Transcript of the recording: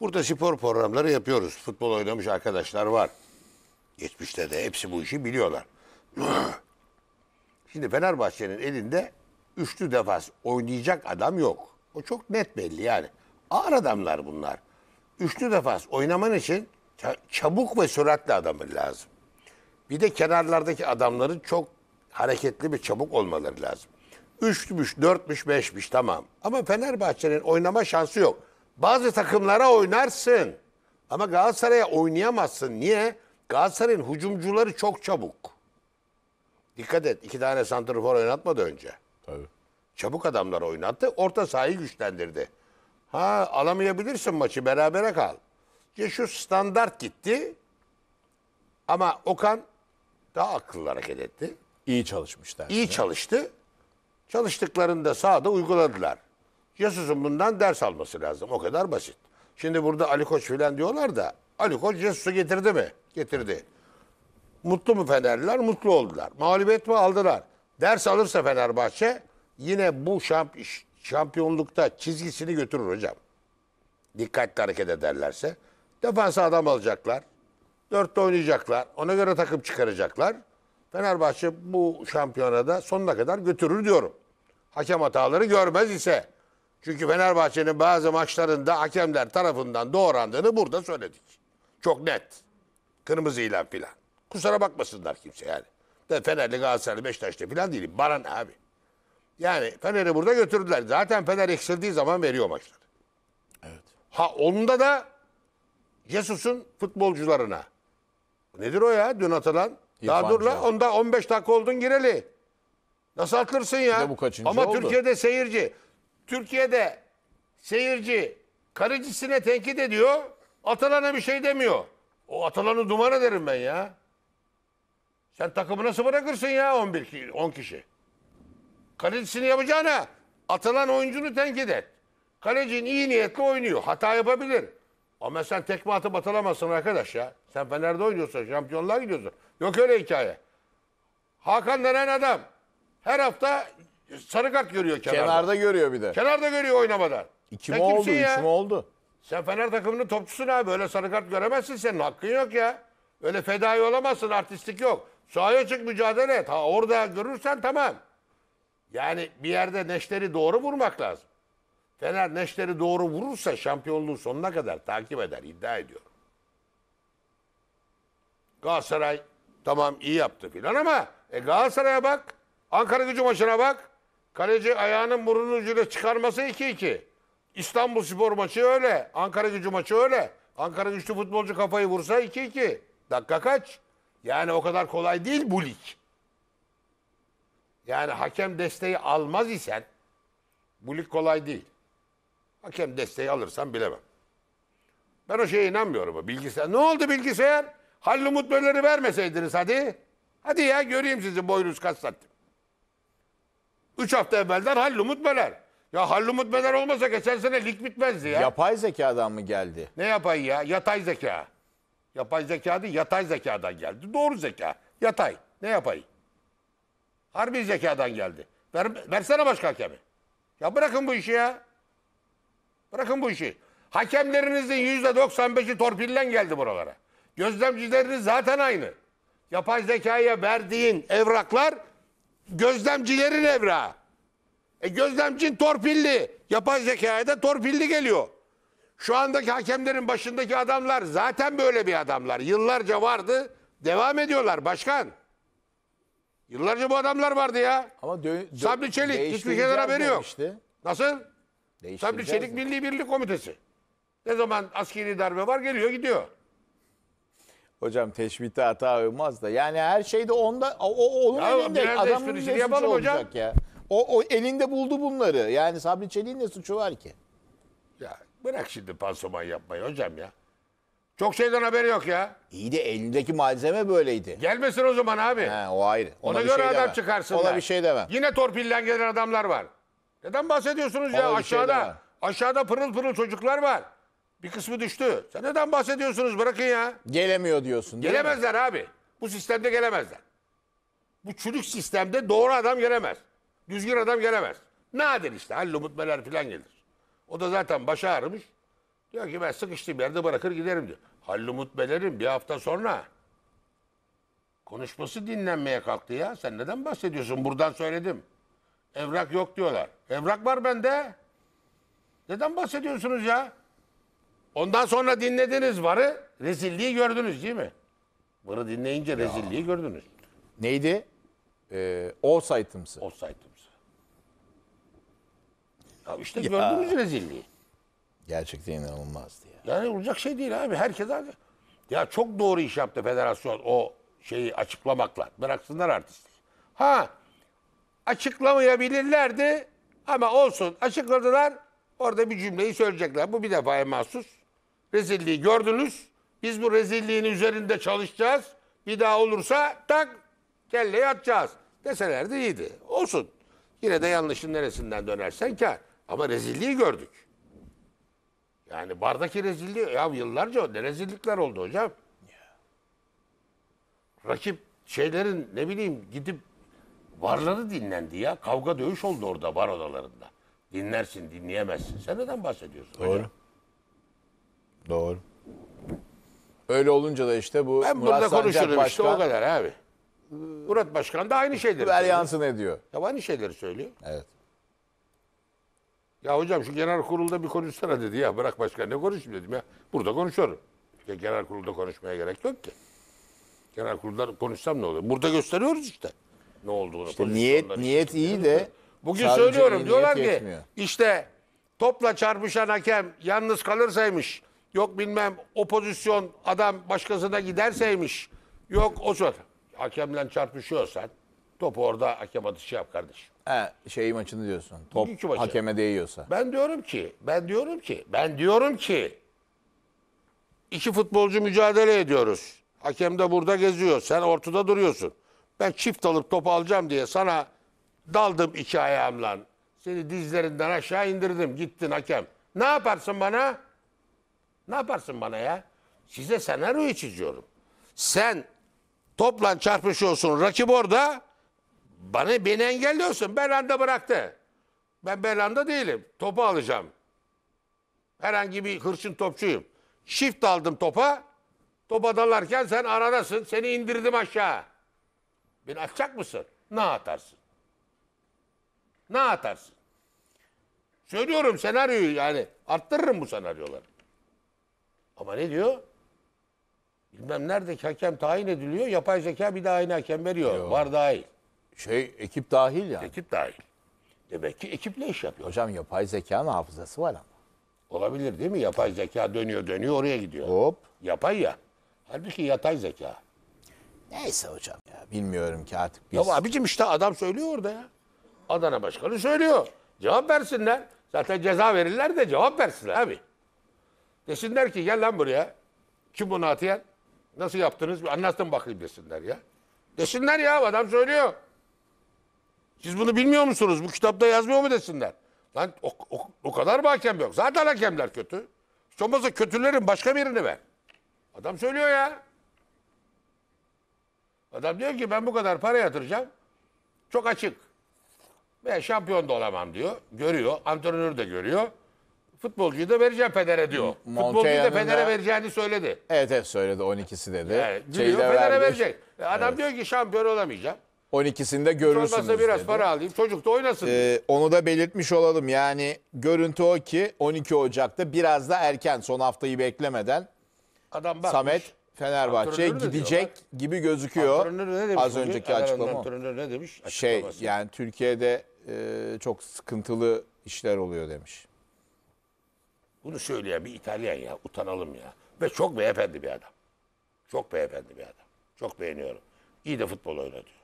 Burada spor programları yapıyoruz. Futbol oynamış arkadaşlar var. Geçmişte de hepsi bu işi biliyorlar. Şimdi Fenerbahçe'nin elinde üçlü defans oynayacak adam yok. O çok net belli yani. Ağır adamlar bunlar. Üçlü defans oynaman için çabuk ve süratli adamın lazım. Bir de kenarlardaki adamların çok hareketli ve çabuk olmaları lazım. Üçmüş, dörtmüş, beşmiş tamam. Ama Fenerbahçe'nin oynama şansı yok. Bazı takımlara oynarsın. Ama Galatasaray'a oynayamazsın. Niye? Galatasaray'ın hücumcuları çok çabuk. Dikkat et. iki tane santrfor oynatmadı önce. Tabii. Çabuk adamlar oynattı. Orta sahayı güçlendirdi. Ha alamayabilirsin maçı. Berabere kal. Ya şu standart gitti. Ama Okan daha akıllı hareket etti. İyi çalışmışlar. İyi çalıştı. Çalıştıklarını da sahada uyguladılar. Jesus'un bundan ders alması lazım. O kadar basit. Şimdi burada Ali Koç filan diyorlar da Ali Koç Jesus'u getirdi mi? Getirdi. Mutlu mu Fenerliler? Mutlu oldular. Mağlubiyet mi aldılar? Ders alırsa Fenerbahçe yine bu şamp şampiyonlukta çizgisini götürür hocam. Dikkatli hareket ederlerse. Defansa adam alacaklar. Dörtte oynayacaklar. Ona göre takım çıkaracaklar. Fenerbahçe bu şampiyonada sonuna kadar götürür diyorum. Hakem hataları görmez ise çünkü Fenerbahçe'nin bazı maçlarında hakemler tarafından doğrandığını burada söyledik. Çok net. Kırmızı ilan filan. Kusura bakmasınlar kimse yani. Ben Fenerli, Galatasaraylı, Beşiktaşlı filan değilim. Bana ne abi? Yani Fener'i burada götürdüler. Zaten Fener eksildiği zaman veriyor maçları. Evet. Ha onda da Jesus'un futbolcularına. Nedir o ya dün atılan? Daha dur la onda 15 dakika oldun gireli. Nasıl atlırsın ya? de bu kaçıncı Ama oldu? Türkiye'de seyirci Türkiye'de seyirci karıcısına tenkit ediyor. Atalan'a bir şey demiyor. O Atalan'ı dumanı derim ben ya. Sen takımı nasıl bırakırsın ya 11 10 kişi? Karıcısını yapacağına atılan oyuncunu tenkit et. Kalecin iyi niyetli oynuyor. Hata yapabilir. Ama sen tekme atıp atılamazsın arkadaş ya. Sen Fener'de oynuyorsun. Şampiyonlar gidiyorsun. Yok öyle hikaye. Hakan denen adam her hafta sarı kart görüyor kenarda. Kenarda görüyor bir de. Kenarda görüyor oynamadan. İki mi oldu, üç mü oldu? Sen Fener takımının topçusun abi. Öyle sarı kart göremezsin senin. Hakkın yok ya. Öyle fedai olamazsın. Artistlik yok. Sahaya çık mücadele et. Ha, orada görürsen tamam. Yani bir yerde neşteri doğru vurmak lazım. Fener neşteri doğru vurursa şampiyonluğu sonuna kadar takip eder. iddia ediyorum. Galatasaray tamam iyi yaptı filan ama e Galatasaray'a bak. Ankara gücü maçına bak. Kaleci ayağının burnunun ucuyla çıkarması 2-2. İstanbul Spor maçı öyle. Ankara gücü maçı öyle. Ankara güçlü futbolcu kafayı vursa 2-2. Dakika kaç? Yani o kadar kolay değil bu lig. Yani hakem desteği almaz isen bu lig kolay değil. Hakem desteği alırsan bilemem. Ben o şeye inanmıyorum. Bilgisayar. Ne oldu bilgisayar? Halil Umut Böller'i vermeseydiniz hadi. Hadi ya göreyim sizi boynuz kaç santim. 3 hafta evvelden Hallumut Möller. Ya Hallumut Möller olmasa geçen sene lig bitmezdi ya. Yapay zekadan mı geldi? Ne yapay ya? Yatay zeka. Yapay zeka değil, yatay zekadan geldi. Doğru zeka. Yatay. Ne yapay? Harbi zekadan geldi. Ver, versene başka hakemi. Ya bırakın bu işi ya. Bırakın bu işi. Hakemlerinizin %95'i torpilden geldi buralara. Gözlemcileriniz zaten aynı. Yapay zekaya verdiğin evraklar gözlemcilerin evrağı. E gözlemcin torpilli. Yapay zekaya da torpilli geliyor. Şu andaki hakemlerin başındaki adamlar zaten böyle bir adamlar. Yıllarca vardı. Devam ediyorlar başkan. Yıllarca bu adamlar vardı ya. Ama dö- Sabri Çelik hiçbir şeyden haberi yok. Demişti. Nasıl? Sabri Çelik mi? Milli Birlik Komitesi. Ne zaman askeri darbe var geliyor gidiyor. Hocam teşbihte hata olmaz da. Yani her şey de onda o, onun Ya elinde. biraz da Adamın ne suçu yapalım hocam. ya. O, o elinde buldu bunları. Yani Sabri Çelik'in ne suçu var ki? Ya bırak şimdi pansuman yapmayı hocam ya. Çok şeyden haberi yok ya. İyi de elindeki malzeme böyleydi. Gelmesin o zaman abi. He, o ayrı. Ona, göre şey adam çıkarsın Ona bir şey demem. Yine torpillen gelen adamlar var. Neden bahsediyorsunuz ya Ona bir şey aşağıda? demem. aşağıda pırıl pırıl çocuklar var. Bir kısmı düştü. Sen neden bahsediyorsunuz? Bırakın ya. Gelemiyor diyorsun. değil mi? Gelemezler abi. Bu sistemde gelemezler. Bu çürük sistemde doğru adam gelemez. Düzgün adam gelemez. Nadir işte Halil Umut Meler falan gelir. O da zaten başı ağrımış. Diyor ki ben sıkıştığım yerde bırakır giderim diyor. Halil Umut Meler'in bir hafta sonra konuşması dinlenmeye kalktı ya. Sen neden bahsediyorsun? Buradan söyledim. Evrak yok diyorlar. Evrak var bende. Neden bahsediyorsunuz ya? Ondan sonra dinlediniz varı, rezilliği gördünüz değil mi? Varı dinleyince rezilliği gördünüz. Neydi? Ee, Offside'ımsı. Offside'ımsı. Ya işte Ya. gördünüz rezilliği. Gerçekten inanılmazdı ya. Yani olacak şey değil abi. Herkes abi. Ya çok doğru iş yaptı federasyon o şeyi açıklamakla. Bıraksınlar artisti. Ha açıklamayabilirlerdi ama olsun açıkladılar. Orada bir cümleyi söyleyecekler. Bu bir defa mahsus. Rezilliği gördünüz. Biz bu rezilliğin üzerinde çalışacağız. Bir daha olursa tak kelleyi atacağız. Deselerdi iyiydi. Olsun. Yine de yanlışın neresinden dönersen kar. Ama rezilliği gördük. Yani bardaki rezilliği ya yıllarca ne rezillikler oldu hocam. Rakip şeylerin ne bileyim gidip varları dinlendi ya. Kavga dövüş oldu orada bar odalarında. Dinlersin dinleyemezsin. Sen neden bahsediyorsun Doğru. hocam? Doğru. Öyle olunca da işte bu Ben Murat burada Sancak konuşurum işte o kadar abi. Murat Başkan da aynı şeyleri söylüyor. yansın ediyor. Ya aynı şeyleri söylüyor. Evet. Ya hocam şu genel kurulda bir konuşsana dedi ya bırak başkan ne konuşayım dedim ya. Burada konuşuyorum. Ya genel kurulda konuşmaya gerek yok ki. Genel kurulda konuşsam ne olur? Burada gösteriyoruz işte ne olduğunu. İşte niyet niyet iyi de Bugün söylüyorum diyorlar ki yetmiyor. işte topla çarpışan hakem yalnız kalırsaymış Yok bilmem opozisyon adam başkasına giderseymiş. Yok o sor. Hakemle çarpışıyorsan topu orada hakem atışı yap kardeşim. E, şey maçını diyorsun. Top İki maçı. hakeme değiyorsa. Ben diyorum ki, ben diyorum ki, ben diyorum ki iki futbolcu mücadele ediyoruz. Hakem de burada geziyor. Sen ortada duruyorsun. Ben çift alıp topu alacağım diye sana daldım iki ayağımla. Seni dizlerinden aşağı indirdim. Gittin hakem. Ne yaparsın bana? Ne yaparsın bana ya? Size senaryoyu çiziyorum. Sen toplan çarpışıyorsun. Rakip orada. Bana beni engelliyorsun. Belanda bıraktı. Ben Belanda değilim. Topu alacağım. Herhangi bir hırçın topçuyum. Shift aldım topa. Topa dalarken sen aradasın. Seni indirdim aşağı. Beni atacak mısın? Ne atarsın? Ne atarsın? Söylüyorum senaryoyu yani. Arttırırım bu senaryoları. Ama ne diyor? Bilmem nerede hakem tayin ediliyor. Yapay zeka bir daha aynı hakem veriyor. Yo. Var dahil. Şey ekip dahil yani. Ekip dahil. Demek ki ekiple iş yapıyor. Hocam yapay zekanın hafızası var ama. Olabilir değil mi? Yapay zeka dönüyor dönüyor oraya gidiyor. Hop. Yapay ya. Halbuki yatay zeka. Neyse hocam ya bilmiyorum ki artık biz. Ya abicim işte adam söylüyor orada ya. Adana Başkanı söylüyor. Cevap versinler. Zaten ceza verirler de cevap versinler abi. Desinler ki gel lan buraya. Kim bunu atayan? Nasıl yaptınız? Anlatın bakayım desinler ya. Desinler ya adam söylüyor. Siz bunu bilmiyor musunuz? Bu kitapta yazmıyor mu desinler. Lan o, o, o kadar mı hakem yok? Zaten hakemler kötü. Hiç olmazsa kötülerin başka birini ver. Adam söylüyor ya. Adam diyor ki ben bu kadar para yatıracağım. Çok açık. ben şampiyon da olamam diyor. Görüyor. Antrenör de görüyor futbolcuyu da vereceğim Fener'e diyor. Futbolcuyu da Fener'e vereceğini söyledi. Evet evet söyledi 12'si dedi. Yani, de Fener'e verecek. E, adam diyor ki şampiyon olamayacağım. 12'sinde görürsünüz Olmazsa biraz dedi. para alayım çocuk da oynasın. Ee, onu da belirtmiş olalım. Yani görüntü o ki 12 Ocak'ta biraz da erken son haftayı beklemeden Adam bak. Samet Fenerbahçe Antrenörü de gidecek gibi gözüküyor. Az önceki açıklama. Antrenör ne demiş? Şey yani Türkiye'de e, çok sıkıntılı işler oluyor demiş. Bunu söyleyen bir İtalyan ya. Utanalım ya. Ve çok beyefendi bir adam. Çok beyefendi bir adam. Çok beğeniyorum. İyi de futbol oynatıyor.